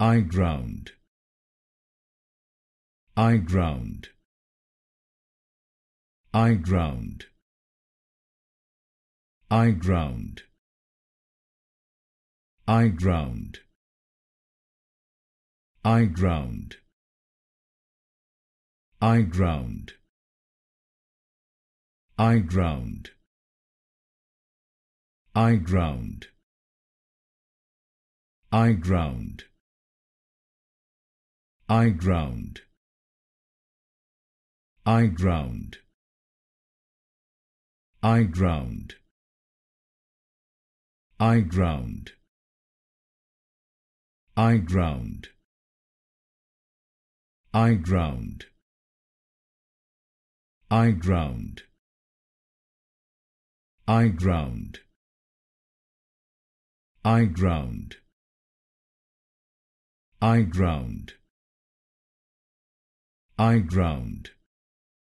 I ground. I ground. I ground. I ground. I ground. I ground. I ground. I ground. I ground. I ground. I ground. I ground. I ground. I ground. I ground. I ground. I ground. I ground. I ground. I ground. I groaned.